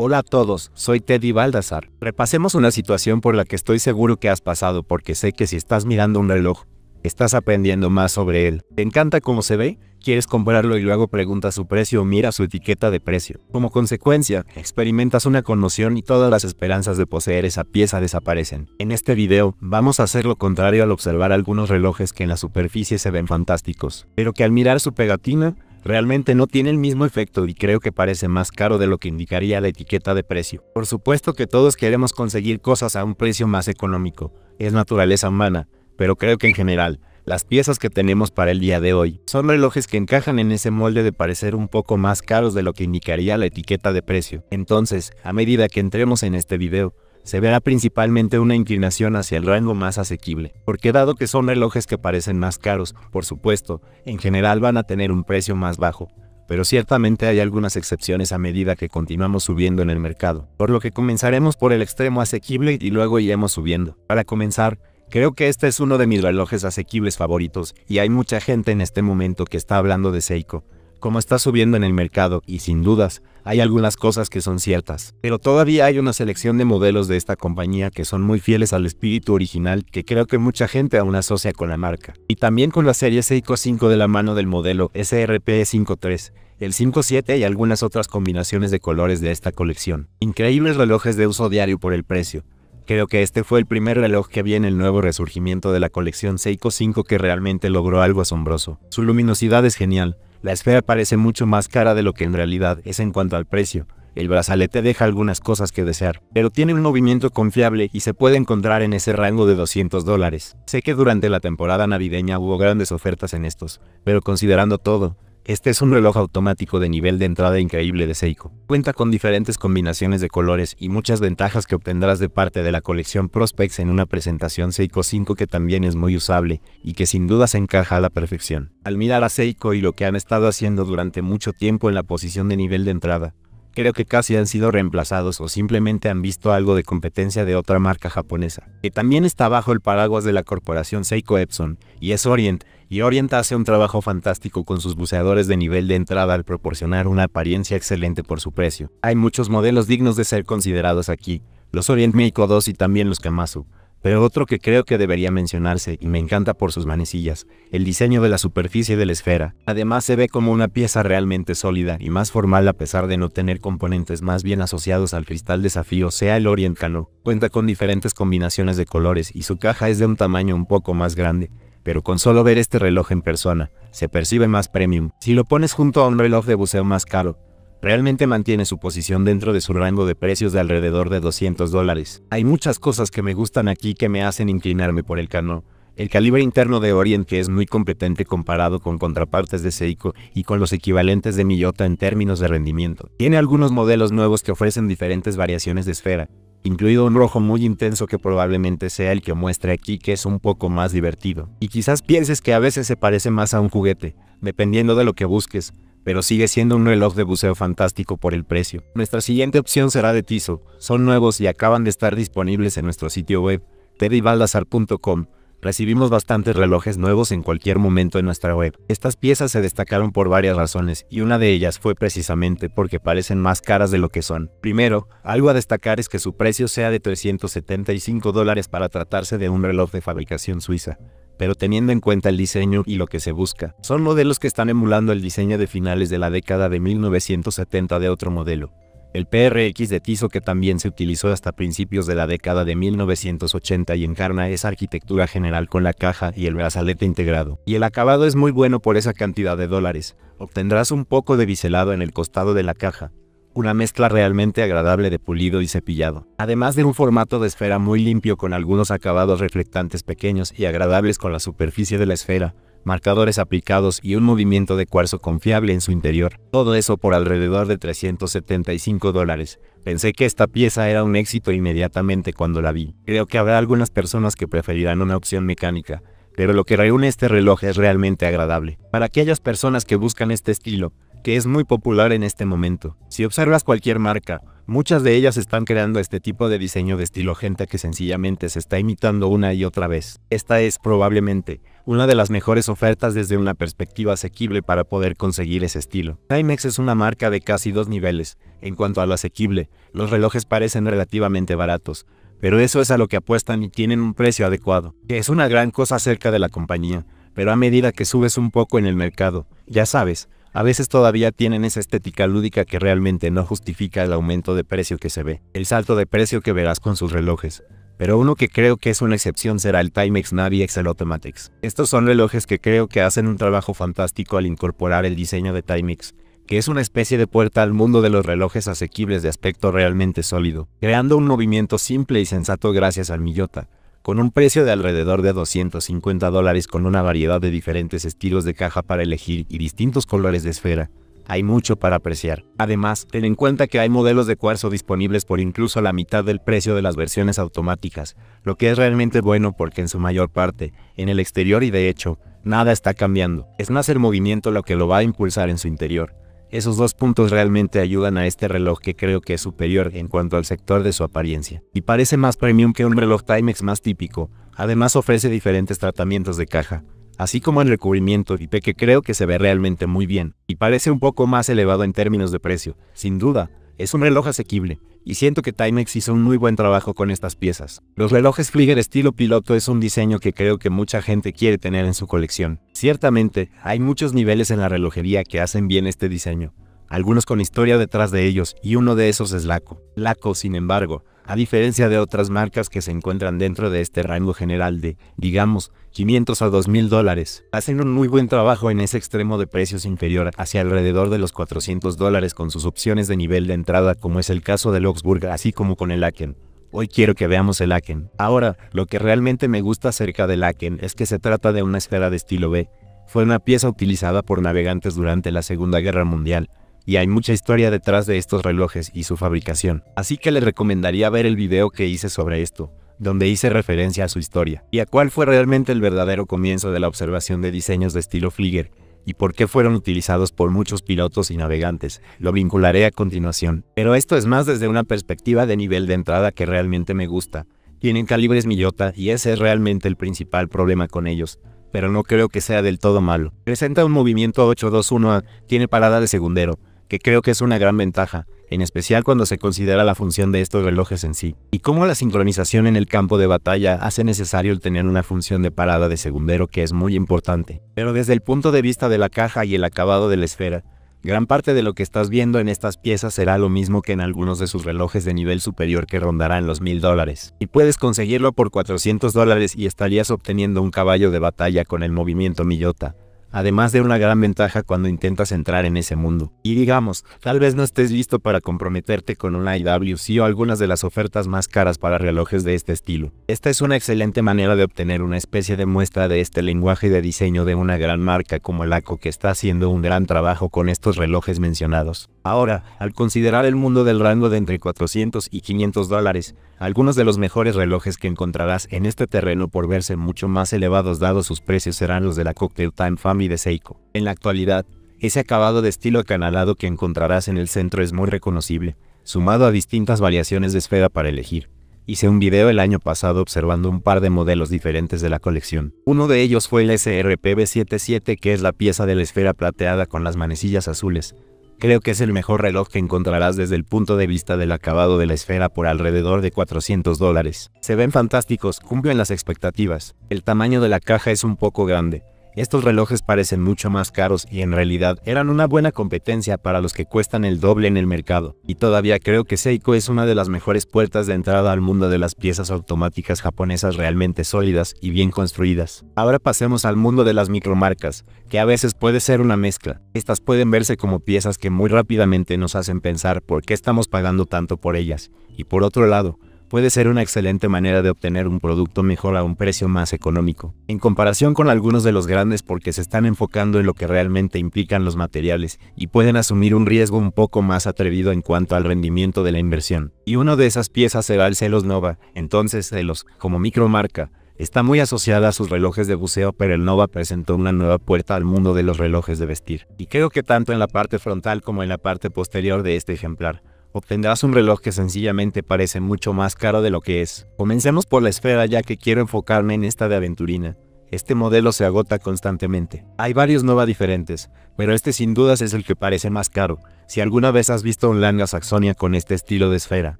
Hola a todos, soy Teddy Baldassar. Repasemos una situación por la que estoy seguro que has pasado porque sé que si estás mirando un reloj, estás aprendiendo más sobre él. ¿Te encanta cómo se ve? ¿Quieres comprarlo y luego preguntas su precio o mira su etiqueta de precio? Como consecuencia, experimentas una conmoción y todas las esperanzas de poseer esa pieza desaparecen. En este video, vamos a hacer lo contrario al observar algunos relojes que en la superficie se ven fantásticos, pero que al mirar su pegatina, realmente no tiene el mismo efecto y creo que parece más caro de lo que indicaría la etiqueta de precio. Por supuesto que todos queremos conseguir cosas a un precio más económico, es naturaleza humana, pero creo que en general, las piezas que tenemos para el día de hoy son relojes que encajan en ese molde de parecer un poco más caros de lo que indicaría la etiqueta de precio. Entonces, a medida que entremos en este video, se verá principalmente una inclinación hacia el rango más asequible, porque dado que son relojes que parecen más caros, por supuesto, en general van a tener un precio más bajo, pero ciertamente hay algunas excepciones a medida que continuamos subiendo en el mercado, por lo que comenzaremos por el extremo asequible y luego iremos subiendo. Para comenzar, creo que este es uno de mis relojes asequibles favoritos y hay mucha gente en este momento que está hablando de Seiko, como está subiendo en el mercado y sin dudas, hay algunas cosas que son ciertas, pero todavía hay una selección de modelos de esta compañía que son muy fieles al espíritu original que creo que mucha gente aún asocia con la marca. Y también con la serie Seiko 5 de la mano del modelo SRP53, el 57 y algunas otras combinaciones de colores de esta colección. Increíbles relojes de uso diario por el precio. Creo que este fue el primer reloj que vi en el nuevo resurgimiento de la colección Seiko 5 que realmente logró algo asombroso. Su luminosidad es genial, la esfera parece mucho más cara de lo que en realidad es en cuanto al precio. El brazalete deja algunas cosas que desear, pero tiene un movimiento confiable y se puede encontrar en ese rango de 200 dólares. Sé que durante la temporada navideña hubo grandes ofertas en estos, pero considerando todo, este es un reloj automático de nivel de entrada increíble de Seiko. Cuenta con diferentes combinaciones de colores y muchas ventajas que obtendrás de parte de la colección Prospects en una presentación Seiko 5 que también es muy usable y que sin duda se encaja a la perfección. Al mirar a Seiko y lo que han estado haciendo durante mucho tiempo en la posición de nivel de entrada, creo que casi han sido reemplazados o simplemente han visto algo de competencia de otra marca japonesa, que también está bajo el paraguas de la corporación Seiko Epson, y es Orient, y Orient hace un trabajo fantástico con sus buceadores de nivel de entrada al proporcionar una apariencia excelente por su precio. Hay muchos modelos dignos de ser considerados aquí, los Orient Meiko 2 y también los Kamasu, pero otro que creo que debería mencionarse y me encanta por sus manecillas, el diseño de la superficie de la esfera. Además se ve como una pieza realmente sólida y más formal a pesar de no tener componentes más bien asociados al cristal desafío sea el Orient Cano. Cuenta con diferentes combinaciones de colores y su caja es de un tamaño un poco más grande, pero con solo ver este reloj en persona, se percibe más premium. Si lo pones junto a un reloj de buceo más caro, realmente mantiene su posición dentro de su rango de precios de alrededor de 200 dólares. Hay muchas cosas que me gustan aquí que me hacen inclinarme por el canon. El calibre interno de Orient que es muy competente comparado con contrapartes de Seiko y con los equivalentes de Miyota en términos de rendimiento. Tiene algunos modelos nuevos que ofrecen diferentes variaciones de esfera, incluido un rojo muy intenso que probablemente sea el que muestre aquí que es un poco más divertido. Y quizás pienses que a veces se parece más a un juguete, dependiendo de lo que busques, pero sigue siendo un reloj de buceo fantástico por el precio. Nuestra siguiente opción será de Tissot. Son nuevos y acaban de estar disponibles en nuestro sitio web, teddybaldazar.com. Recibimos bastantes relojes nuevos en cualquier momento en nuestra web. Estas piezas se destacaron por varias razones y una de ellas fue precisamente porque parecen más caras de lo que son. Primero, algo a destacar es que su precio sea de 375 dólares para tratarse de un reloj de fabricación suiza pero teniendo en cuenta el diseño y lo que se busca, son modelos que están emulando el diseño de finales de la década de 1970 de otro modelo, el PRX de Tiso que también se utilizó hasta principios de la década de 1980 y encarna esa arquitectura general con la caja y el brazalete integrado. Y el acabado es muy bueno por esa cantidad de dólares. Obtendrás un poco de biselado en el costado de la caja, una mezcla realmente agradable de pulido y cepillado, además de un formato de esfera muy limpio con algunos acabados reflectantes pequeños y agradables con la superficie de la esfera, marcadores aplicados y un movimiento de cuarzo confiable en su interior. Todo eso por alrededor de 375 dólares. Pensé que esta pieza era un éxito inmediatamente cuando la vi. Creo que habrá algunas personas que preferirán una opción mecánica, pero lo que reúne este reloj es realmente agradable. Para aquellas personas que buscan este estilo, que es muy popular en este momento. Si observas cualquier marca, muchas de ellas están creando este tipo de diseño de estilo gente que sencillamente se está imitando una y otra vez. Esta es probablemente una de las mejores ofertas desde una perspectiva asequible para poder conseguir ese estilo. Timex es una marca de casi dos niveles. En cuanto a lo asequible, los relojes parecen relativamente baratos, pero eso es a lo que apuestan y tienen un precio adecuado, que es una gran cosa acerca de la compañía. Pero a medida que subes un poco en el mercado, ya sabes, a veces todavía tienen esa estética lúdica que realmente no justifica el aumento de precio que se ve, el salto de precio que verás con sus relojes. Pero uno que creo que es una excepción será el Timex Navi Excel Automatics. Estos son relojes que creo que hacen un trabajo fantástico al incorporar el diseño de Timex, que es una especie de puerta al mundo de los relojes asequibles de aspecto realmente sólido, creando un movimiento simple y sensato gracias al Miyota, con un precio de alrededor de 250 dólares con una variedad de diferentes estilos de caja para elegir y distintos colores de esfera. Hay mucho para apreciar. Además, ten en cuenta que hay modelos de cuarzo disponibles por incluso la mitad del precio de las versiones automáticas, lo que es realmente bueno porque en su mayor parte, en el exterior y de hecho, nada está cambiando. Es más el movimiento lo que lo va a impulsar en su interior. Esos dos puntos realmente ayudan a este reloj que creo que es superior en cuanto al sector de su apariencia, y parece más premium que un reloj Timex más típico, además ofrece diferentes tratamientos de caja, así como el recubrimiento IP que creo que se ve realmente muy bien, y parece un poco más elevado en términos de precio, sin duda, es un reloj asequible, y siento que Timex hizo un muy buen trabajo con estas piezas. Los relojes Flieger estilo piloto es un diseño que creo que mucha gente quiere tener en su colección. Ciertamente, hay muchos niveles en la relojería que hacen bien este diseño, algunos con historia detrás de ellos, y uno de esos es Laco. Laco, sin embargo, a diferencia de otras marcas que se encuentran dentro de este rango general de, digamos, 500 a 2000 dólares. Hacen un muy buen trabajo en ese extremo de precios inferior hacia alrededor de los 400 dólares con sus opciones de nivel de entrada como es el caso del Augsburg así como con el Aken. Hoy quiero que veamos el Aken. Ahora, lo que realmente me gusta acerca del Aken es que se trata de una esfera de estilo B. Fue una pieza utilizada por navegantes durante la Segunda Guerra Mundial y hay mucha historia detrás de estos relojes y su fabricación. Así que les recomendaría ver el video que hice sobre esto, donde hice referencia a su historia, y a cuál fue realmente el verdadero comienzo de la observación de diseños de estilo Flieger, y por qué fueron utilizados por muchos pilotos y navegantes. Lo vincularé a continuación. Pero esto es más desde una perspectiva de nivel de entrada que realmente me gusta. Tienen calibres Miyota y ese es realmente el principal problema con ellos pero no creo que sea del todo malo. Presenta un movimiento 821A, tiene parada de segundero, que creo que es una gran ventaja, en especial cuando se considera la función de estos relojes en sí, y cómo la sincronización en el campo de batalla hace necesario el tener una función de parada de segundero que es muy importante. Pero desde el punto de vista de la caja y el acabado de la esfera, gran parte de lo que estás viendo en estas piezas será lo mismo que en algunos de sus relojes de nivel superior que rondarán los mil dólares, y puedes conseguirlo por 400 dólares y estarías obteniendo un caballo de batalla con el movimiento Miyota además de una gran ventaja cuando intentas entrar en ese mundo. Y digamos, tal vez no estés listo para comprometerte con un IWC o algunas de las ofertas más caras para relojes de este estilo. Esta es una excelente manera de obtener una especie de muestra de este lenguaje de diseño de una gran marca como el ACO que está haciendo un gran trabajo con estos relojes mencionados. Ahora, al considerar el mundo del rango de entre 400 y 500 dólares, algunos de los mejores relojes que encontrarás en este terreno por verse mucho más elevados dados sus precios serán los de la Cocktail Time Family de Seiko. En la actualidad, ese acabado de estilo acanalado que encontrarás en el centro es muy reconocible, sumado a distintas variaciones de esfera para elegir. Hice un video el año pasado observando un par de modelos diferentes de la colección. Uno de ellos fue el SRPB77 que es la pieza de la esfera plateada con las manecillas azules. Creo que es el mejor reloj que encontrarás desde el punto de vista del acabado de la esfera por alrededor de 400 dólares. Se ven fantásticos, cumplen las expectativas. El tamaño de la caja es un poco grande, estos relojes parecen mucho más caros y en realidad eran una buena competencia para los que cuestan el doble en el mercado, y todavía creo que Seiko es una de las mejores puertas de entrada al mundo de las piezas automáticas japonesas realmente sólidas y bien construidas. Ahora pasemos al mundo de las micromarcas, que a veces puede ser una mezcla. Estas pueden verse como piezas que muy rápidamente nos hacen pensar por qué estamos pagando tanto por ellas, y por otro lado, puede ser una excelente manera de obtener un producto mejor a un precio más económico, en comparación con algunos de los grandes porque se están enfocando en lo que realmente implican los materiales y pueden asumir un riesgo un poco más atrevido en cuanto al rendimiento de la inversión. Y una de esas piezas será el Celos Nova, entonces Celos, como micromarca, está muy asociada a sus relojes de buceo, pero el Nova presentó una nueva puerta al mundo de los relojes de vestir. Y creo que tanto en la parte frontal como en la parte posterior de este ejemplar, obtendrás un reloj que sencillamente parece mucho más caro de lo que es. Comencemos por la esfera ya que quiero enfocarme en esta de aventurina. Este modelo se agota constantemente. Hay varios Nova diferentes, pero este sin dudas es el que parece más caro. Si alguna vez has visto un Langa Saxonia con este estilo de esfera,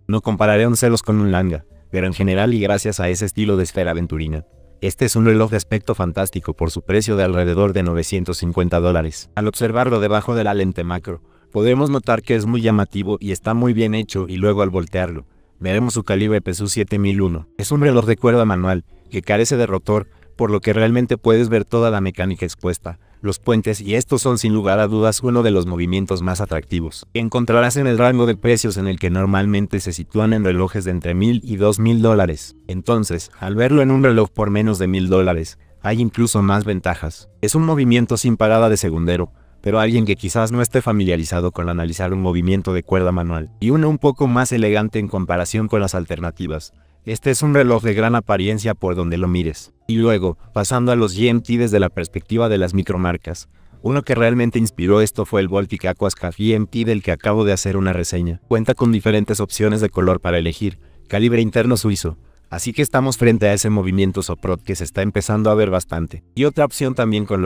no compararé un celos con un Langa, pero en general y gracias a ese estilo de esfera aventurina. Este es un reloj de aspecto fantástico por su precio de alrededor de 950 dólares. Al observarlo debajo de la lente macro, Podemos notar que es muy llamativo y está muy bien hecho y luego al voltearlo, veremos su calibre PSU 7001. Es un reloj de cuerda manual, que carece de rotor, por lo que realmente puedes ver toda la mecánica expuesta, los puentes y estos son sin lugar a dudas uno de los movimientos más atractivos. Encontrarás en el rango de precios en el que normalmente se sitúan en relojes de entre 1000 y 2000 dólares. Entonces, al verlo en un reloj por menos de 1000 dólares, hay incluso más ventajas. Es un movimiento sin parada de segundero, pero alguien que quizás no esté familiarizado con analizar un movimiento de cuerda manual, y uno un poco más elegante en comparación con las alternativas. Este es un reloj de gran apariencia por donde lo mires. Y luego, pasando a los GMT desde la perspectiva de las micromarcas, uno que realmente inspiró esto fue el Baltic Aquasca GMT del que acabo de hacer una reseña. Cuenta con diferentes opciones de color para elegir, calibre interno suizo, así que estamos frente a ese movimiento soprot que se está empezando a ver bastante. Y otra opción también con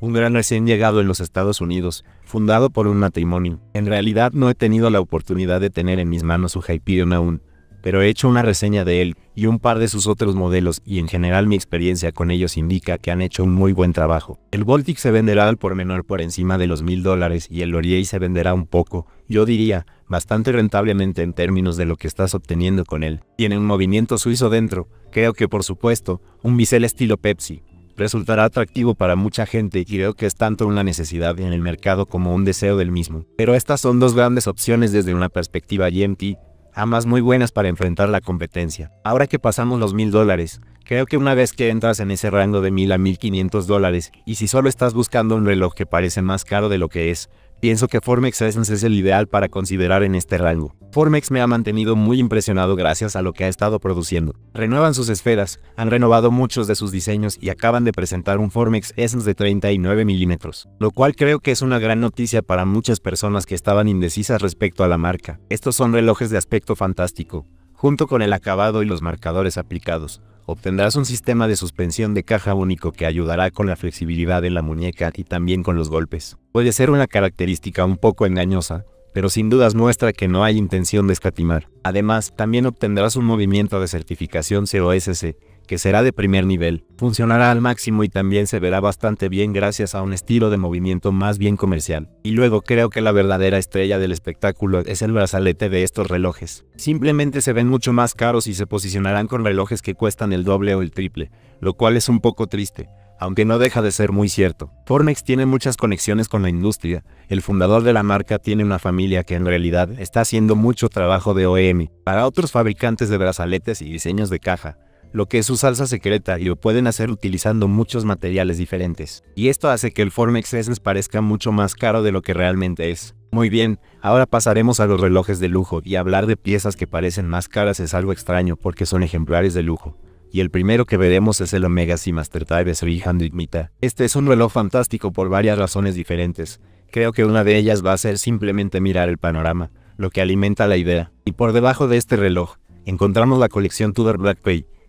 un gran recién llegado en los Estados Unidos, fundado por un matrimonio. En realidad no he tenido la oportunidad de tener en mis manos su Hyperion aún, pero he hecho una reseña de él y un par de sus otros modelos y en general mi experiencia con ellos indica que han hecho un muy buen trabajo. El Baltic se venderá al por menor por encima de los mil dólares y el Laurier se venderá un poco, yo diría, bastante rentablemente en términos de lo que estás obteniendo con él. Tiene un movimiento suizo dentro, creo que por supuesto, un bisel estilo Pepsi, resultará atractivo para mucha gente y creo que es tanto una necesidad en el mercado como un deseo del mismo. Pero estas son dos grandes opciones desde una perspectiva GMT, ambas muy buenas para enfrentar la competencia. Ahora que pasamos los mil dólares, creo que una vez que entras en ese rango de mil a 1500 dólares, y si solo estás buscando un reloj que parece más caro de lo que es, Pienso que Formex Essence es el ideal para considerar en este rango. Formex me ha mantenido muy impresionado gracias a lo que ha estado produciendo. Renuevan sus esferas, han renovado muchos de sus diseños y acaban de presentar un Formex Essence de 39 milímetros, lo cual creo que es una gran noticia para muchas personas que estaban indecisas respecto a la marca. Estos son relojes de aspecto fantástico, Junto con el acabado y los marcadores aplicados, obtendrás un sistema de suspensión de caja único que ayudará con la flexibilidad en la muñeca y también con los golpes. Puede ser una característica un poco engañosa, pero sin dudas muestra que no hay intención de escatimar. Además, también obtendrás un movimiento de certificación COSC, que será de primer nivel, funcionará al máximo y también se verá bastante bien gracias a un estilo de movimiento más bien comercial. Y luego creo que la verdadera estrella del espectáculo es el brazalete de estos relojes. Simplemente se ven mucho más caros y se posicionarán con relojes que cuestan el doble o el triple, lo cual es un poco triste aunque no deja de ser muy cierto. Formex tiene muchas conexiones con la industria, el fundador de la marca tiene una familia que en realidad está haciendo mucho trabajo de OEM para otros fabricantes de brazaletes y diseños de caja, lo que es su salsa secreta y lo pueden hacer utilizando muchos materiales diferentes. Y esto hace que el Formex Essence parezca mucho más caro de lo que realmente es. Muy bien, ahora pasaremos a los relojes de lujo y hablar de piezas que parecen más caras es algo extraño porque son ejemplares de lujo. Y el primero que veremos es el Omega Seamaster Type 300 Mita. Este es un reloj fantástico por varias razones diferentes. Creo que una de ellas va a ser simplemente mirar el panorama, lo que alimenta la idea. Y por debajo de este reloj, encontramos la colección Tudor Black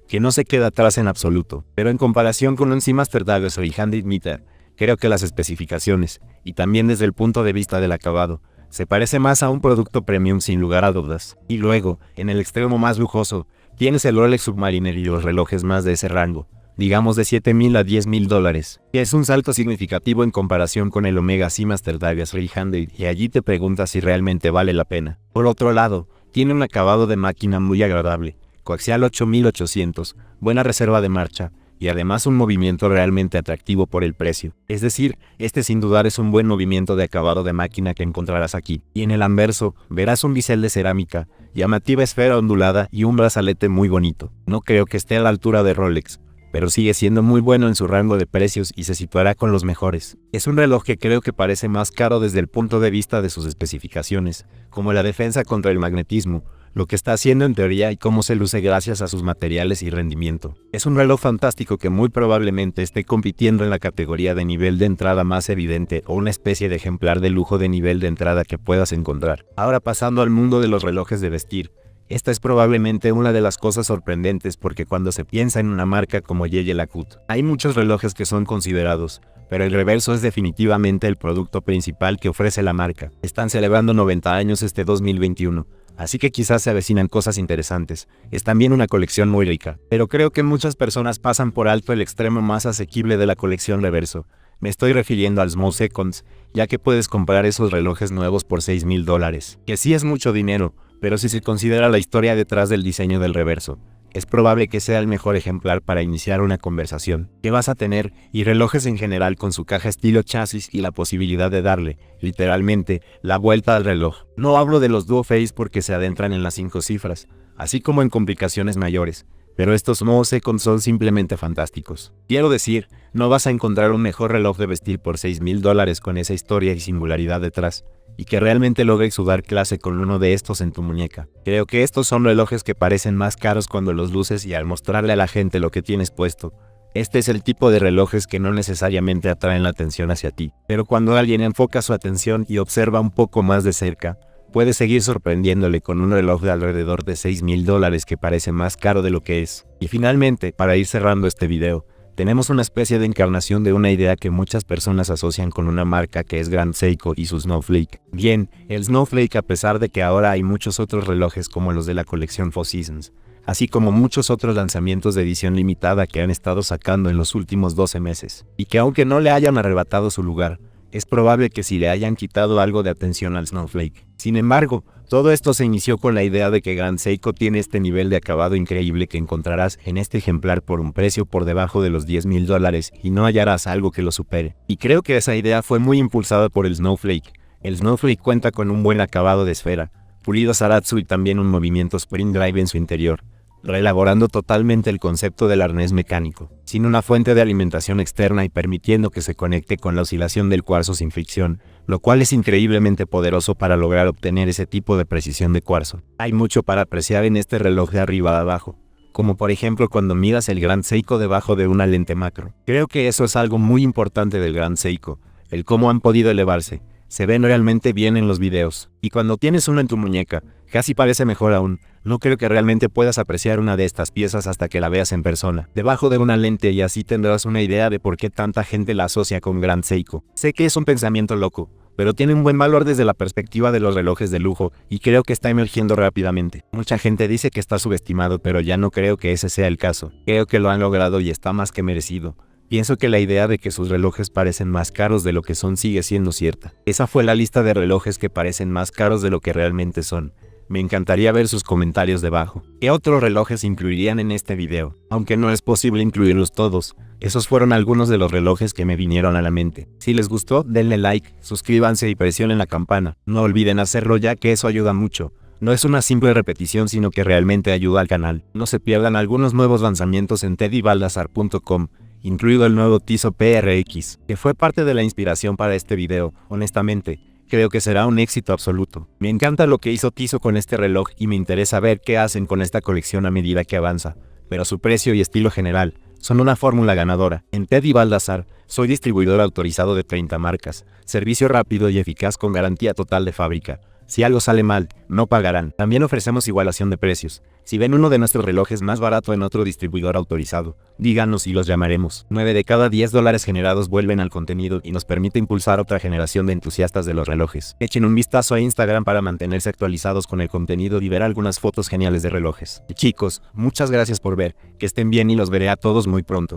que no se queda atrás en absoluto, pero en comparación con un Seamaster Division re Handed Meter, creo que las especificaciones, y también desde el punto de vista del acabado, se parece más a un producto premium sin lugar a dudas. Y luego, en el extremo más lujoso, tienes el Rolex Submariner y los relojes más de ese rango, digamos de 7.000 a 10.000 dólares, que es un salto significativo en comparación con el Omega Seamaster re Handed y allí te preguntas si realmente vale la pena. Por otro lado, tiene un acabado de máquina muy agradable, coaxial 8800, buena reserva de marcha, y además un movimiento realmente atractivo por el precio. Es decir, este sin dudar es un buen movimiento de acabado de máquina que encontrarás aquí. Y en el anverso verás un bisel de cerámica, llamativa esfera ondulada y un brazalete muy bonito. No creo que esté a la altura de Rolex, pero sigue siendo muy bueno en su rango de precios y se situará con los mejores. Es un reloj que creo que parece más caro desde el punto de vista de sus especificaciones, como la defensa contra el magnetismo, lo que está haciendo en teoría y cómo se luce gracias a sus materiales y rendimiento. Es un reloj fantástico que muy probablemente esté compitiendo en la categoría de nivel de entrada más evidente o una especie de ejemplar de lujo de nivel de entrada que puedas encontrar. Ahora pasando al mundo de los relojes de vestir. Esta es probablemente una de las cosas sorprendentes porque cuando se piensa en una marca como Yeye hay muchos relojes que son considerados, pero el reverso es definitivamente el producto principal que ofrece la marca. Están celebrando 90 años este 2021, así que quizás se avecinan cosas interesantes. Es también una colección muy rica, pero creo que muchas personas pasan por alto el extremo más asequible de la colección reverso. Me estoy refiriendo al los Seconds, ya que puedes comprar esos relojes nuevos por 6 mil dólares, que sí es mucho dinero, pero si se considera la historia detrás del diseño del reverso, es probable que sea el mejor ejemplar para iniciar una conversación que vas a tener y relojes en general con su caja estilo chasis y la posibilidad de darle, literalmente, la vuelta al reloj. No hablo de los duo face porque se adentran en las cinco cifras, así como en complicaciones mayores, pero estos Mouse Seconds son simplemente fantásticos. Quiero decir, no vas a encontrar un mejor reloj de vestir por seis mil dólares con esa historia y singularidad detrás, y que realmente logres sudar clase con uno de estos en tu muñeca. Creo que estos son relojes que parecen más caros cuando los luces y al mostrarle a la gente lo que tienes puesto, este es el tipo de relojes que no necesariamente atraen la atención hacia ti, pero cuando alguien enfoca su atención y observa un poco más de cerca, puede seguir sorprendiéndole con un reloj de alrededor de 6 mil dólares que parece más caro de lo que es. Y finalmente, para ir cerrando este video, tenemos una especie de encarnación de una idea que muchas personas asocian con una marca que es Grand Seiko y su Snowflake. Bien, el Snowflake a pesar de que ahora hay muchos otros relojes como los de la colección Four Seasons, así como muchos otros lanzamientos de edición limitada que han estado sacando en los últimos 12 meses, y que aunque no le hayan arrebatado su lugar, es probable que si le hayan quitado algo de atención al Snowflake. Sin embargo, todo esto se inició con la idea de que Grand Seiko tiene este nivel de acabado increíble que encontrarás en este ejemplar por un precio por debajo de los 10 mil dólares y no hallarás algo que lo supere. Y creo que esa idea fue muy impulsada por el Snowflake. El Snowflake cuenta con un buen acabado de esfera, pulido Saratsu y también un movimiento Spring Drive en su interior reelaborando totalmente el concepto del arnés mecánico, sin una fuente de alimentación externa y permitiendo que se conecte con la oscilación del cuarzo sin fricción, lo cual es increíblemente poderoso para lograr obtener ese tipo de precisión de cuarzo. Hay mucho para apreciar en este reloj de arriba a abajo, como por ejemplo cuando miras el Gran Seiko debajo de una lente macro. Creo que eso es algo muy importante del Gran Seiko, el cómo han podido elevarse, se ven realmente bien en los videos. Y cuando tienes uno en tu muñeca, casi parece mejor aún. No creo que realmente puedas apreciar una de estas piezas hasta que la veas en persona, debajo de una lente y así tendrás una idea de por qué tanta gente la asocia con Grand Seiko. Sé que es un pensamiento loco, pero tiene un buen valor desde la perspectiva de los relojes de lujo y creo que está emergiendo rápidamente. Mucha gente dice que está subestimado, pero ya no creo que ese sea el caso. Creo que lo han logrado y está más que merecido. Pienso que la idea de que sus relojes parecen más caros de lo que son sigue siendo cierta. Esa fue la lista de relojes que parecen más caros de lo que realmente son. Me encantaría ver sus comentarios debajo. ¿Qué otros relojes incluirían en este video? Aunque no es posible incluirlos todos. Esos fueron algunos de los relojes que me vinieron a la mente. Si les gustó, denle like, suscríbanse y presionen la campana. No olviden hacerlo ya que eso ayuda mucho. No es una simple repetición sino que realmente ayuda al canal. No se pierdan algunos nuevos lanzamientos en teddybaldassar.com incluido el nuevo Tizo PRX, que fue parte de la inspiración para este video, honestamente, creo que será un éxito absoluto. Me encanta lo que hizo Tizo con este reloj y me interesa ver qué hacen con esta colección a medida que avanza, pero su precio y estilo general son una fórmula ganadora. En Teddy Baldassar, soy distribuidor autorizado de 30 marcas, servicio rápido y eficaz con garantía total de fábrica. Si algo sale mal, no pagarán. También ofrecemos igualación de precios. Si ven uno de nuestros relojes más barato en otro distribuidor autorizado, díganos y los llamaremos. 9 de cada 10 dólares generados vuelven al contenido y nos permite impulsar otra generación de entusiastas de los relojes. Echen un vistazo a Instagram para mantenerse actualizados con el contenido y ver algunas fotos geniales de relojes. chicos, muchas gracias por ver, que estén bien y los veré a todos muy pronto.